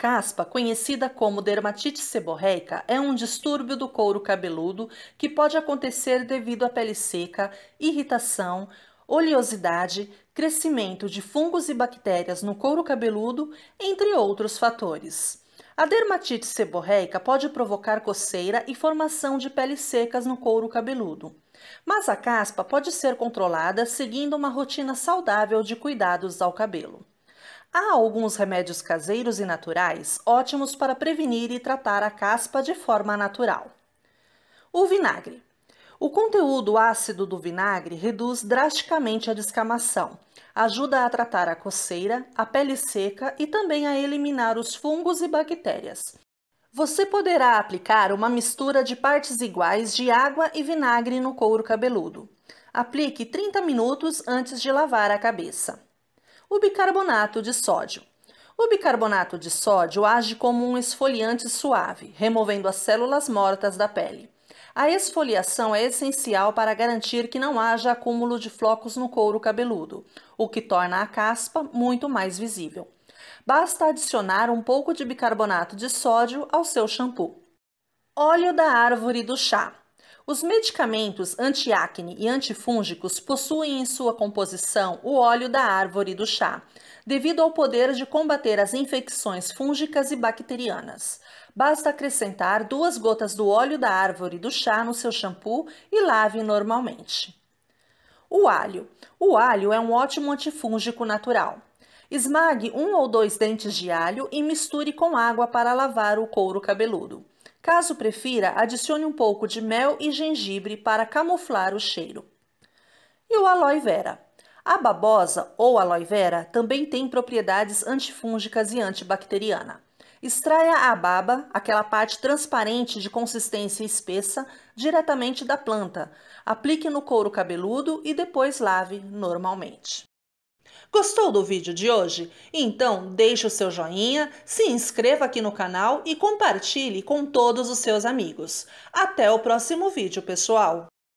caspa, conhecida como dermatite seborreica, é um distúrbio do couro cabeludo que pode acontecer devido à pele seca, irritação, oleosidade, crescimento de fungos e bactérias no couro cabeludo, entre outros fatores. A dermatite seborreica pode provocar coceira e formação de peles secas no couro cabeludo. Mas a caspa pode ser controlada seguindo uma rotina saudável de cuidados ao cabelo. Há alguns remédios caseiros e naturais ótimos para prevenir e tratar a caspa de forma natural. O vinagre. O conteúdo ácido do vinagre reduz drasticamente a descamação, ajuda a tratar a coceira, a pele seca e também a eliminar os fungos e bactérias. Você poderá aplicar uma mistura de partes iguais de água e vinagre no couro cabeludo. Aplique 30 minutos antes de lavar a cabeça o bicarbonato de sódio. O bicarbonato de sódio age como um esfoliante suave, removendo as células mortas da pele. A esfoliação é essencial para garantir que não haja acúmulo de flocos no couro cabeludo, o que torna a caspa muito mais visível. Basta adicionar um pouco de bicarbonato de sódio ao seu shampoo. Óleo da árvore do chá. Os medicamentos antiacne e antifúngicos possuem em sua composição o óleo da árvore do chá, devido ao poder de combater as infecções fúngicas e bacterianas. Basta acrescentar duas gotas do óleo da árvore do chá no seu shampoo e lave normalmente. O alho. O alho é um ótimo antifúngico natural. Esmague um ou dois dentes de alho e misture com água para lavar o couro cabeludo. Caso prefira, adicione um pouco de mel e gengibre para camuflar o cheiro. E o aloe vera. A babosa ou aloe vera também tem propriedades antifúngicas e antibacteriana. Extraia a baba, aquela parte transparente de consistência espessa, diretamente da planta. Aplique no couro cabeludo e depois lave normalmente. Gostou do vídeo de hoje? Então deixe o seu joinha, se inscreva aqui no canal e compartilhe com todos os seus amigos. Até o próximo vídeo, pessoal!